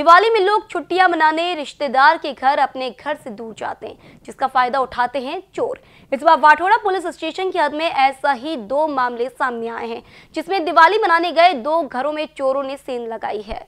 दिवाली में लोग छुट्टियां मनाने रिश्तेदार के घर अपने घर से दूर जाते हैं जिसका फायदा उठाते हैं चोर इस बार वाठोड़ा पुलिस स्टेशन की हद में ऐसा ही दो मामले सामने आए हैं जिसमें दिवाली मनाने गए दो घरों में चोरों ने सेंध लगाई है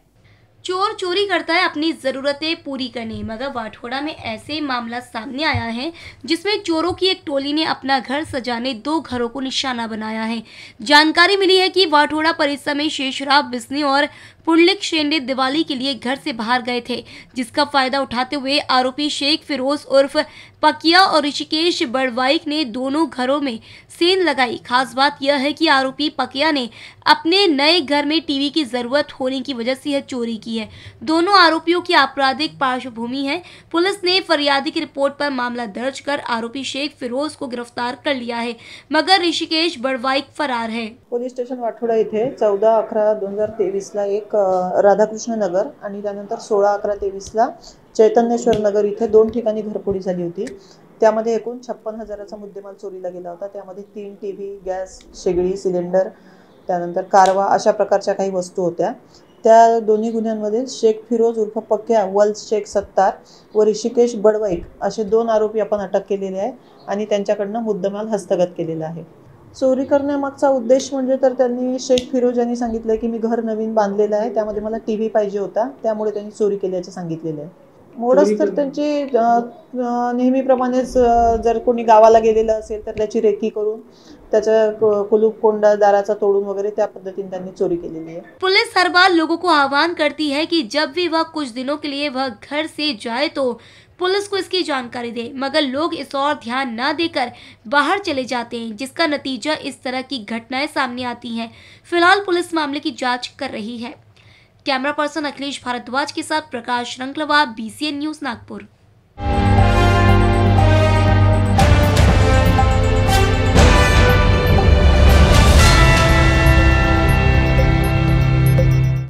चोर चोरी करता है अपनी ज़रूरतें पूरी करने मगर वाठोड़ा में ऐसे मामला सामने आया है जिसमें चोरों की एक टोली ने अपना घर सजाने दो घरों को निशाना बनाया है जानकारी मिली है कि वाठोड़ा परिसर में शेषराव बिस्नी और पुंडलिक शेंडे दिवाली के लिए घर से बाहर गए थे जिसका फायदा उठाते हुए आरोपी शेख फिरोज उर्फ पकिया और ऋषिकेश बड़वाइक ने दोनों घरों में सेन लगाई खास बात यह है कि आरोपी पकिया ने अपने नए घर में टीवी की जरूरत होने की वजह से यह चोरी की है दोनों आरोपियों की आपराधिक पार्श्वभूमि है पुलिस ने फरियादी की रिपोर्ट पर मामला दर्ज कर आरोपी शेख फिरोज को गिरफ्तार कर लिया है मगर ऋषिकेश बड़वाइक फरार है पुलिस स्टेशन वाठोडा इथे चौदह अकरा दोन हजार तेवीस एक राधाकृष्ण नगर सोलह त्यानंतर सोळा अकरा चैतन्येश्वर नगर इथे दोन ठिकाणी घरफोडी झाली होती त्यामध्ये एकूण छप्पन हजाराचा मुद्देमाल चोरीला गेला होता त्यामध्ये तीन टी व्ही गॅस शेगडी सिलेंडर त्यानंतर कारवा अशा प्रकारच्या काही वस्तू होत्या त्या दोन्ही गुन्ह्यांमध्ये शेख फिरोज उर्फ पक्क्या वल्स शेख सत्तार व ऋषिकेश बडवाईक असे दोन आरोपी आपण अटक केलेले आहे आणि त्यांच्याकडनं मुद्देमाल हस्तगत केलेला आहे चोरी करण्यामागचा उद्देश म्हणजे तर त्यांनी शेख फिरोज यांनी सांगितलं की मी घर नवीन बांधलेलं आहे त्यामध्ये मला टी व्ही पाहिजे होता त्यामुळे त्यांनी चोरी केल्याचं सांगितलेलं आहे त्यांची जर कोणी गावाला गेलेलं असेल तर त्याची रेकी करून कुलूप कोंडा दाराचा तोड़ून त्या त्यांनी चोरी हर बार लोगों को आह्वान करती है की जब भी वह कुछ दिनों के लिए वह घर से जाए तो पुलिस को इसकी जानकारी दे मगर लोग इस और ध्यान न देकर बाहर चले जाते हैं जिसका नतीजा इस तरह की घटनाएं सामने आती हैं फिलहाल पुलिस मामले की जांच कर रही है कैमरा पर्सन अखिलेश भारद्वाज के साथ प्रकाश रंगलवा बीसीएन न्यूज नागपुर